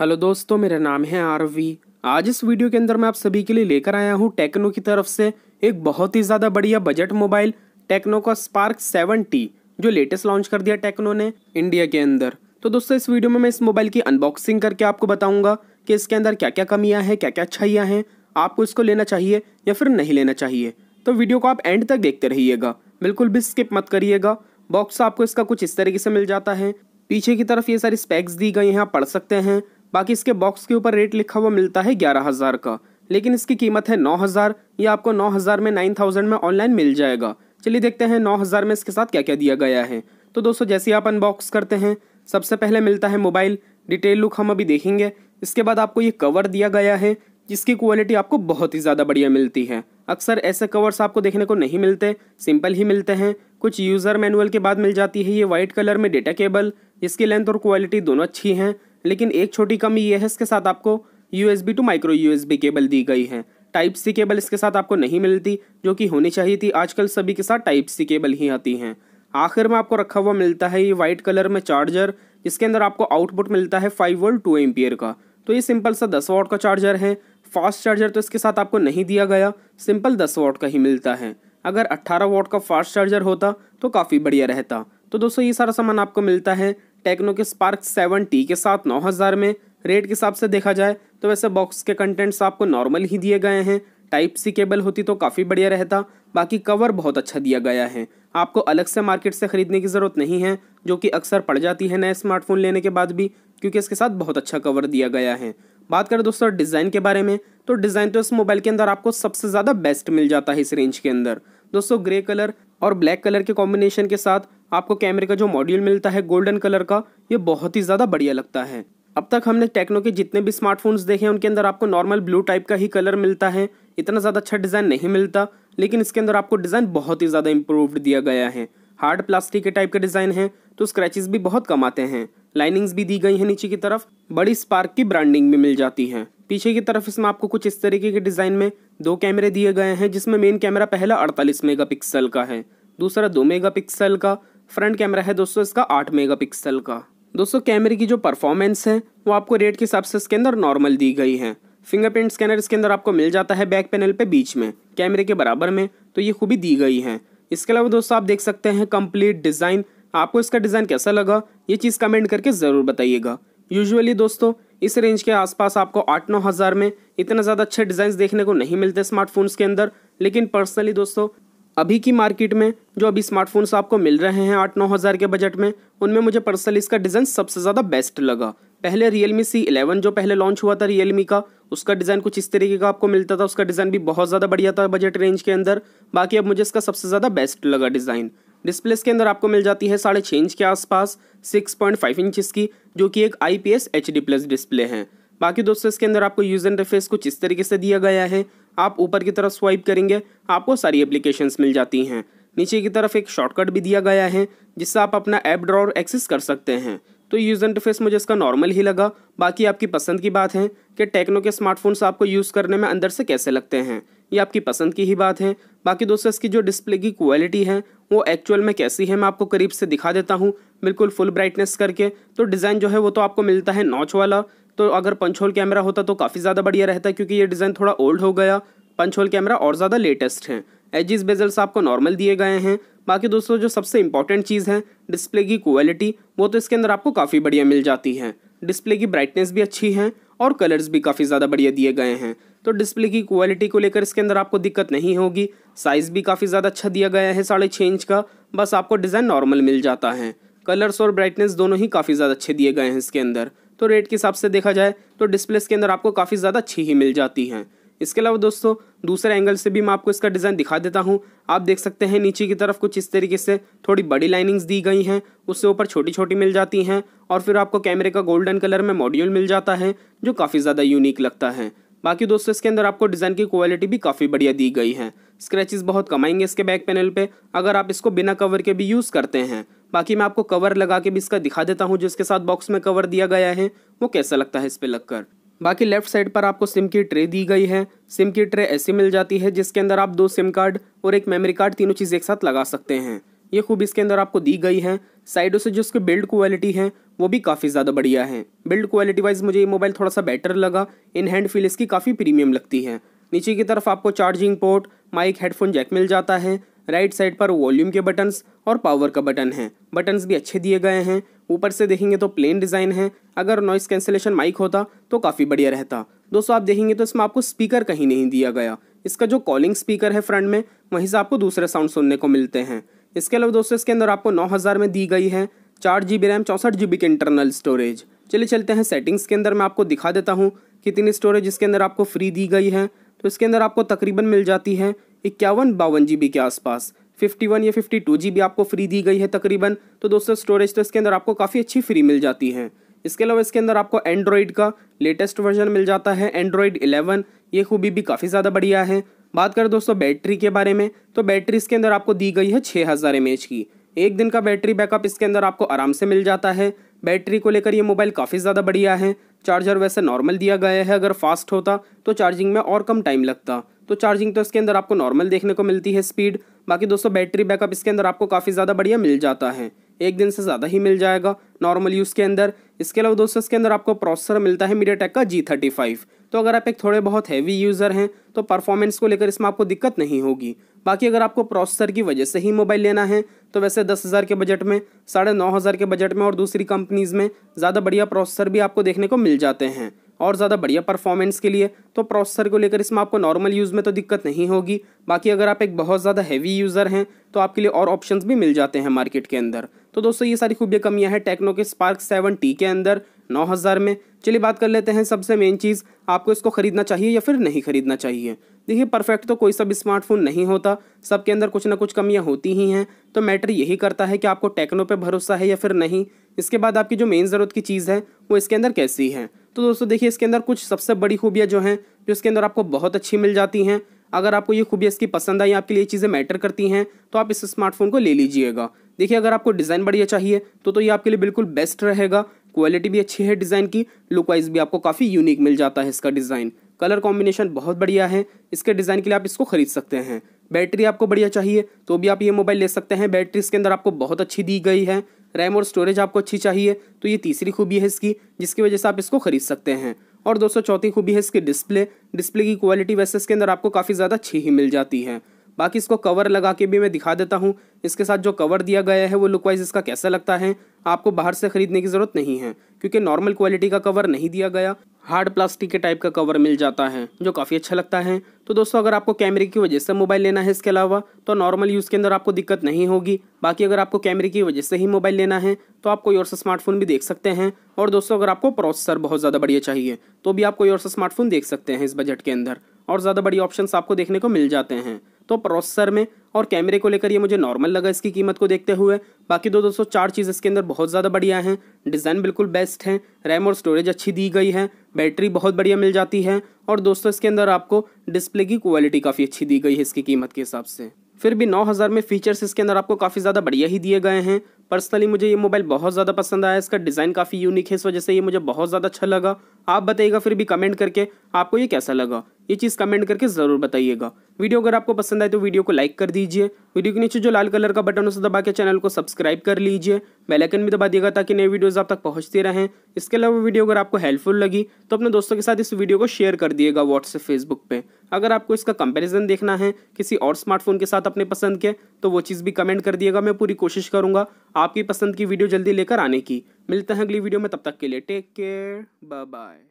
hello दोस्तों मेरा नाम है आरवी आज इस वीडियो के अंदर मैं आप सभी के लिए लेकर आया हूँ टेक्नो की तरफ से एक बहुत ही ज़्यादा बढ़िया बजट मोबाइल टेक्नो का स्पार्क सेवन जो लेटेस्ट लॉन्च कर दिया टेक्नो ने इंडिया के अंदर तो दोस्तों इस वीडियो में मैं इस मोबाइल की अनबॉक्सिंग करके आपको बताऊँगा कि इसके अंदर क्या क्या कमियाँ हैं क्या क्या अच्छाइयाँ हैं आपको इसको लेना चाहिए या फिर नहीं लेना चाहिए तो वीडियो को आप एंड तक देखते रहिएगा बिल्कुल भी स्किप मत करिएगा बॉक्स आपको इसका कुछ इस तरीके से मिल जाता है पीछे की तरफ ये सारी स्पैक्स दी गई हैं आप पढ़ सकते हैं बाकी इसके बॉक्स के ऊपर रेट लिखा हुआ मिलता है ग्यारह हज़ार का लेकिन इसकी कीमत है नौ हज़ार ये आपको नौ हज़ार में नाइन थाउजेंड में ऑनलाइन मिल जाएगा चलिए देखते हैं नौ हज़ार में इसके साथ क्या क्या दिया गया है तो दोस्तों जैसे आप अनबॉक्स करते हैं सबसे पहले मिलता है मोबाइल डिटेल लुक हम अभी देखेंगे इसके बाद आपको ये कवर दिया गया है जिसकी क्वालिटी आपको बहुत ही ज़्यादा बढ़िया मिलती है अक्सर ऐसे कवर्स आपको देखने को नहीं मिलते सिंपल ही मिलते हैं कुछ यूज़र मैनुअल के बाद मिल जाती है ये वाइट कलर में डेटा केबल इसकी लेंथ और क्वालिटी दोनों अच्छी हैं लेकिन एक छोटी कमी यह है इसके साथ आपको U S to micro U cable दी गई है टाइप सी केबल इसके साथ आपको नहीं मिलती जो कि होनी चाहिए थी आजकल सभी के साथ टाइप सी केबल ही आती हैं आखिर में आपको रखा हुआ मिलता है ये वाइट कलर में चार्जर जिसके अंदर आपको आउटपुट मिलता है फाइव वोल्ट टू एम्पियर का तो ये सिंपल सा दस वॉट का चार्जर है फास्ट चार्जर तो इसके साथ आपको नहीं दिया गया सिंपल दस वॉट का ही मिलता है अगर अट्ठारह वॉट का फास्ट चार्जर होता तो काफ़ी बढ़िया रहता तो दोस्तों ये सारा सामान आपको मिलता है टेक्नो के स्पार्क सेवन टी के साथ नौ हज़ार में रेट के हिसाब से देखा जाए तो वैसे बॉक्स के कंटेंट्स आपको नॉर्मल ही दिए गए हैं टाइप सी केबल होती तो काफ़ी बढ़िया रहता बाकी कवर बहुत अच्छा दिया गया है आपको अलग से मार्केट से ख़रीदने की ज़रूरत नहीं है जो कि अक्सर पड़ जाती है नए स्मार्टफोन लेने के बाद भी क्योंकि इसके साथ बहुत अच्छा कवर दिया गया है बात करें दोस्तों डिज़ाइन के बारे में तो डिज़ाइन तो इस मोबाइल के अंदर आपको सबसे ज़्यादा बेस्ट मिल जाता है इस रेंज के अंदर दोस्तों ग्रे कलर और ब्लैक कलर के कॉम्बिनेशन के साथ आपको कैमरे का जो मॉड्यूल मिलता है गोल्डन कलर का ये बहुत ही ज़्यादा बढ़िया लगता है अब तक हमने टेक्नो के जितने भी स्मार्टफोन्स देखे हैं उनके अंदर आपको नॉर्मल ब्लू टाइप का ही कलर मिलता है इतना ज़्यादा अच्छा डिज़ाइन नहीं मिलता लेकिन इसके अंदर आपको डिज़ाइन बहुत ही ज़्यादा इम्प्रूवड दिया गया है हार्ड प्लास्टिक के टाइप के डिज़ाइन है तो स्क्रैचेस भी बहुत कम आते हैं लाइनिंग्स भी दी गई हैं नीचे की तरफ बड़ी स्पार्क की ब्रांडिंग भी मिल जाती है पीछे की तरफ इसमें आपको कुछ इस तरीके के डिज़ाइन में दो कैमरे दिए गए हैं जिसमें मेन कैमरा पहला 48 मेगापिक्सल का है दूसरा दो मेगापिक्सल का फ्रंट कैमरा है दोस्तों इसका आठ मेगापिक्सल का दोस्तों कैमरे की जो परफॉर्मेंस है वो आपको रेट के हिसाब से इसके अंदर नॉर्मल दी गई है फिंगरप्रिंट स्कैनर इसके अंदर आपको मिल जाता है बैक पैनल पे बीच में कैमरे के बराबर में तो ये खूबी दी गई है इसके अलावा दोस्तों आप देख सकते हैं कंप्लीट डिज़ाइन आपको इसका डिज़ाइन कैसा लगा ये चीज़ कमेंट करके ज़रूर बताइएगा यूजुअली दोस्तों इस रेंज के आसपास आपको आठ नौ हज़ार में इतना ज़्यादा अच्छे डिज़ाइन देखने को नहीं मिलते स्मार्टफोन्स के अंदर लेकिन पर्सनली दोस्तों अभी की मार्केट में जो अभी स्मार्टफोन्स आपको मिल रहे हैं आठ नौ हज़ार के बजट में उनमें मुझे पर्सनल इसका डिज़ाइन सबसे ज़्यादा बेस्ट लगा पहले रियल मी सी इलेवन जो पहले लॉन्च हुआ था रियल मी का उसका डिज़ाइन कुछ इस तरीके का आपको मिलता था उसका डिज़ाइन भी बहुत ज़्यादा बढ़िया था बजट रेंज के अंदर बाकी अब मुझे इसका सबसे ज़्यादा बेस्ट लगा डिज़ाइन डिस्प्ले के अंदर आपको मिल जाती है साढ़े छः इंच के आसपास सिक्स पॉइंट फाइव इंच इसकी जो कि एक I P S H D plus display है बाकी दोस्तों इसके अंदर आपको यूज़ एंड इंटरफेस कुछ इस तरीके से दिया गया है आप ऊपर की तरफ स्वाइप करेंगे आपको सारी एप्लीकेशंस मिल जाती हैं नीचे की तरफ एक शॉर्टकट भी दिया गया है जिससे आप अपना ऐप ड्रॉर एक्सेस कर सकते हैं तो यूज़ इंटरफेस मुझे इसका नॉर्मल ही लगा बाकी आपकी पसंद की बात है कि टेक्नो के स्मार्टफोन्स आपको यूज़ करने में अंदर से कैसे लगते हैं ये आपकी पसंद की ही बात है बाकी दोस्तों इसकी जो डिस्प्ले की क्वालिटी है वो एक्चुअल में कैसी है मैं आपको करीब से दिखा देता हूँ बिल्कुल फुल ब्राइटनेस करके तो डिज़ाइन जो है वो तो आपको मिलता है नॉच वाला तो अगर पंच होल कैमरा होता तो काफ़ी ज़्यादा बढ़िया रहता क्योंकि ये डिज़ाइन थोड़ा ओल्ड हो गया पंच होल कैमरा और ज़्यादा लेटेस्ट हैं एजिस बेजल्स आपको नॉर्मल दिए गए हैं बाकी दोस्तों जो सबसे इंपॉर्टेंट चीज़ है डिस्प्ले की क्वालिटी वो तो इसके अंदर आपको काफ़ी बढ़िया मिल जाती है डिस्प्ले की ब्राइटनेस भी अच्छी है और कलर्स भी काफ़ी ज़्यादा बढ़िया दिए गए हैं तो डिस्प्ले की क्वालिटी को लेकर इसके अंदर आपको दिक्कत नहीं होगी साइज़ भी काफ़ी ज़्यादा अच्छा दिया गया है साढ़े छः इंच का बस आपको डिज़ाइन नॉर्मल मिल जाता है कलर्स और ब्राइटनेस दोनों ही काफ़ी ज़्यादा अच्छे दिए गए हैं इसके अंदर तो रेट के हिसाब से देखा जाए तो डिस्प्लेस के अंदर आपको काफ़ी ज़्यादा अच्छी ही मिल जाती हैं इसके अलावा दोस्तों दूसरे एंगल से भी मैं आपको इसका डिज़ाइन दिखा देता हूँ आप देख सकते हैं नीचे की तरफ कुछ इस तरीके से थोड़ी बड़ी लाइनिंग्स दी गई हैं उससे ऊपर छोटी छोटी मिल जाती हैं और फिर आपको कैमरे का गोल्डन कलर में मॉड्यूल मिल जाता है जो काफ़ी ज़्यादा यूनिक लगता है बाकी दोस्तों इसके अंदर आपको डिज़ाइन की क्वालिटी भी काफ़ी बढ़िया दी गई है स्क्रैचेस बहुत कम आएंगे इसके बैक पैनल पे अगर आप इसको बिना कवर के भी यूज़ करते हैं बाकी मैं आपको कवर लगा के भी इसका दिखा देता हूँ जिसके साथ बॉक्स में कवर दिया गया है वो कैसा लगता है इस पर लगकर बाकी लेफ्ट साइड पर आपको सिम की ट्रे दी गई है सिम की ट्रे ऐसी मिल जाती है जिसके अंदर आप दो सिम कार्ड और एक मेमोरी कार्ड तीनों चीज़ एक साथ लगा सकते हैं ये खूब इसके अंदर आपको दी गई है साइडों से जो इसकी बिल्ड क्वालिटी है वो भी काफ़ी ज़्यादा बढ़िया है बिल्ड क्वालिटी वाइज मुझे ये मोबाइल थोड़ा सा बेटर लगा इन हैंड फील इसकी काफ़ी प्रीमियम लगती है नीचे की तरफ आपको charging port mic headphone jack मिल जाता है राइट साइड पर वॉल्यूम के बटन्स और पावर का बटन है बटन्स भी अच्छे दिए गए हैं ऊपर से देखेंगे तो प्लेन डिज़ाइन है अगर नॉइस कैंसिलेशन माइक होता तो काफ़ी बढ़िया रहता दोस्तों आप देखेंगे तो इसमें आपको स्पीकर कहीं नहीं दिया गया इसका जो कॉलिंग स्पीकर है फ्रंट में वहीं से आपको दूसरे साउंड सुनने को मिलते हैं इसके अलावा दोस्तों इसके अंदर आपको 9000 में दी गई है चार जी बी रैम चौंसठ जी बी की इंटरनल स्टोरेज चलिए चलते हैं सेटिंग्स के अंदर मैं आपको दिखा देता हूँ कितनी स्टोरेज इसके अंदर आपको फ्री दी गई है तो इसके अंदर आपको तकरीबन मिल जाती है इक्यावन बावन जी बी के आसपास 51 या 52 बी आपको फ्री दी गई है तकरीबन तो दोस्तों स्टोरेज तो इसके अंदर आपको काफ़ी अच्छी फ्री मिल जाती है इसके अलावा इसके अंदर आपको एंड्रॉयड का लेटेस्ट वर्जन मिल जाता है एंड्रॉयड 11 ये खूबी भी काफ़ी ज़्यादा बढ़िया है बात करें दोस्तों बैटरी के बारे में तो बैटरी इसके अंदर आपको दी गई है छः हज़ार एम की एक दिन का बैटरी बैकअप इसके अंदर आपको आराम से मिल जाता है बैटरी को लेकर ये मोबाइल काफ़ी ज़्यादा बढ़िया है चार्जर वैसे नॉर्मल दिया गया है अगर फास्ट होता तो चार्जिंग में और कम टाइम लगता तो चार्जिंग तो इसके अंदर आपको नॉर्मल देखने को मिलती है स्पीड बाकी दोस्तों बैटरी बैकअप इसके अंदर आपको काफ़ी ज़्यादा बढ़िया मिल जाता है एक दिन से ज़्यादा ही मिल जाएगा नॉर्मल यूज़ के अंदर इसके अलावा दोस्तों इसके अंदर आपको प्रोसेसर मिलता है मीडिया का जी थर्टी फाइव तो अगर आप एक थोड़े बहुत हैवी यूज़र हैं तो परफॉर्मेंस को लेकर इसमें आपको दिक्कत नहीं होगी बाकी अगर आपको प्रोसेसर की वजह से ही मोबाइल लेना है तो वैसे दस हज़ार के बजट में साढ़े नौ हज़ार के बजट में और दूसरी कंपनीज़ में ज़्यादा बढ़िया प्रोसेसर भी आपको देखने को मिल जाते हैं और ज़्यादा बढ़िया परफॉर्मेंस के लिए तो प्रोसेसर को लेकर इसमें आपको नॉर्मल यूज़ में तो दिक्कत नहीं होगी बाकी अगर आप एक बहुत ज़्यादा हैवी यूज़र हैं तो आपके लिए और ऑप्शंस भी मिल जाते हैं मार्केट के अंदर तो दोस्तों ये सारी खूबियाँ कमियाँ हैं टेक्नो के स्पार्क सेवन टी के अंदर नौ हज़ार में चलिए बात कर लेते हैं सबसे मेन चीज़ आपको इसको ख़रीदना चाहिए या फिर नहीं ख़रीदना चाहिए देखिए परफेक्ट तो कोई सब स्मार्टफोन नहीं होता सबके अंदर कुछ ना कुछ कमियाँ होती ही हैं तो मैटर यही करता है कि आपको टेक्नो पर भरोसा है या फिर नहीं इसके बाद आपकी जो मेन ज़रूरत की चीज़ है वो इसके अंदर कैसी है तो दोस्तों देखिए इसके अंदर कुछ सबसे बड़ी खूबियाँ जो हैं जो इसके अंदर आपको बहुत अच्छी मिल जाती हैं अगर आपको ये खूबियाँ इसकी पसंद आई आपके लिए चीज़ें मैटर करती हैं तो आप इस स्मार्टफोन को ले लीजिएगा देखिए अगर आपको डिज़ाइन बढ़िया चाहिए तो तो ये आपके लिए बिल्कुल बेस्ट रहेगा क्वालिटी भी अच्छी है डिज़ाइन की लुक वाइज भी आपको काफ़ी यूनिक मिल जाता है इसका डिज़ाइन कलर कॉम्बिनेशन बहुत बढ़िया है इसके डिज़ाइन के लिए आप इसको खरीद सकते हैं बैटरी आपको बढ़िया चाहिए तो भी आप ये मोबाइल ले सकते हैं बैटरी इसके अंदर आपको बहुत अच्छी दी गई है रैम और स्टोरेज आपको अच्छी चाहिए तो ये तीसरी खूबी है इसकी जिसकी वजह से आप इसको खरीद सकते हैं और दोस्तों चौथी खूबी है इसकी डिस्प्ले डिस्प्ले की क्वालिटी वैसे इसके अंदर आपको काफ़ी ज़्यादा अच्छी ही मिल जाती है बाकी इसको कवर लगा के भी मैं दिखा देता हूँ इसके साथ जो कवर दिया गया है वो लुक वाइज इसका कैसा लगता है आपको बाहर से खरीदने की ज़रूरत नहीं है क्योंकि नॉर्मल क्वालिटी का कवर नहीं दिया गया हार्ड प्लास्टिक के टाइप का कवर मिल जाता है जो काफ़ी अच्छा लगता है तो दोस्तों अगर आपको कैमरे की वजह से मोबाइल लेना है इसके अलावा तो नॉर्मल यूज़ के अंदर आपको दिक्कत नहीं होगी बाकी अगर आपको कैमरे की वजह से ही मोबाइल लेना है तो आप कोई और सा स्मार्टफोन भी देख सकते हैं और दोस्तों अगर आपको प्रोसेसर बहुत ज़्यादा बढ़िया चाहिए तो भी आप कोई और सा स्मार्टफोन देख सकते हैं इस बजट के अंदर और ज़्यादा बड़ी ऑप्शन आपको देखने को मिल जाते हैं तो प्रोसेसर में और कैमरे को लेकर ये मुझे नॉर्मल लगा इसकी कीमत को देखते हुए बाकी दो दोस्तों चार चीज़ इसके अंदर बहुत ज़्यादा बढ़िया हैं डिज़ाइन बिल्कुल बेस्ट है रैम और स्टोरेज अच्छी दी गई है बैटरी बहुत बढ़िया मिल जाती है और दोस्तों इसके अंदर आपको डिस्प्ले की क्वालिटी काफ़ी अच्छी दी गई है इसकी कीमत के हिसाब से फिर भी 9000 में फीचर्स इसके अंदर आपको काफ़ी ज़्यादा बढ़िया ही दिए गए हैं पर्सनली मुझे ये मोबाइल बहुत ज़्यादा पसंद आया इसका डिज़ाइन काफ़ी यूनिक है इस वजह से ये मुझे बहुत ज़्यादा अच्छा लगा आप बताइएगा फिर भी कमेंट करके आपको ये कैसा लगा ये चीज़ कमेंट करके ज़रूर बताइएगा वीडियो अगर आपको पसंद आए तो वीडियो को लाइक कर दीजिए वीडियो के नीचे जो लाल कलर का बटन उसे दबा के चैनल को सब्सक्राइब कर लीजिए बेलाइकन भी दबा दिएगा ताकि नए वीडियोज़ आप तक पहुँचते रहें इसके अलावा वीडियो अगर आपको हेल्पफुल लगी तो अपने दोस्तों के साथ इस वीडियो को शेयर कर दिएगा व्हाट्सएप फेसबुक पर अगर आपको इसका कंपेरिजन देखना है किसी और स्मार्टफोन के साथ अपने पसंद के तो वो चीज़ भी कमेंट कर दिएगा मैं पूरी कोशिश करूँगा आपकी पसंद की वीडियो जल्दी लेकर आने की मिलते हैं अगली वीडियो में तब तक के लिए टेक केयर बाय बाय